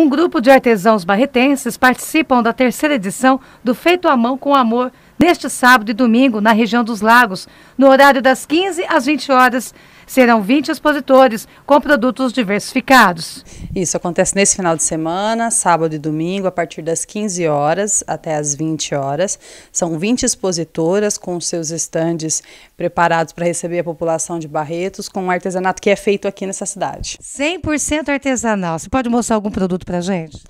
um grupo de artesãos barretenses participam da terceira edição do Feito à Mão com Amor neste sábado e domingo na região dos Lagos, no horário das 15 às 20 horas. Serão 20 expositores com produtos diversificados. Isso acontece nesse final de semana, sábado e domingo, a partir das 15 horas até as 20 horas. São 20 expositoras com seus estandes preparados para receber a população de Barretos com um artesanato que é feito aqui nessa cidade. 100% artesanal. Você pode mostrar algum produto para gente?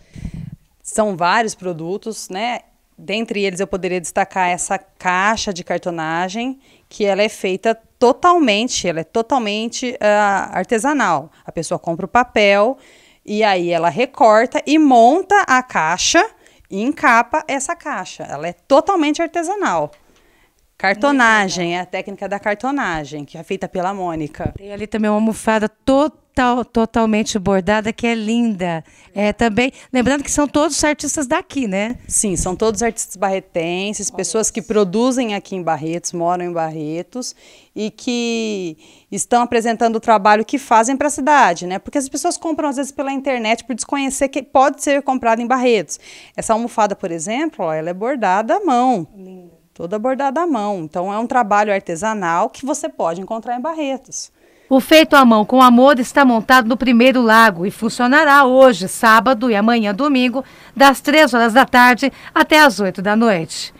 São vários produtos, né? Dentre eles eu poderia destacar essa caixa de cartonagem, que ela é feita totalmente, ela é totalmente uh, artesanal. A pessoa compra o papel e aí ela recorta e monta a caixa e encapa essa caixa. Ela é totalmente artesanal. Cartonagem, é a técnica da cartonagem, que é feita pela Mônica. Tem ali também uma almofada total, totalmente bordada, que é linda. É também, lembrando que são todos artistas daqui, né? Sim, são todos artistas barretenses, Barretos. pessoas que produzem aqui em Barretos, moram em Barretos e que estão apresentando o trabalho que fazem para a cidade, né? Porque as pessoas compram às vezes pela internet por desconhecer que pode ser comprado em Barretos. Essa almofada, por exemplo, ó, ela é bordada à mão. Linda toda bordada à mão. Então é um trabalho artesanal que você pode encontrar em Barretos. O feito à mão com amor está montado no primeiro lago e funcionará hoje, sábado e amanhã, domingo, das 3 horas da tarde até as 8 da noite.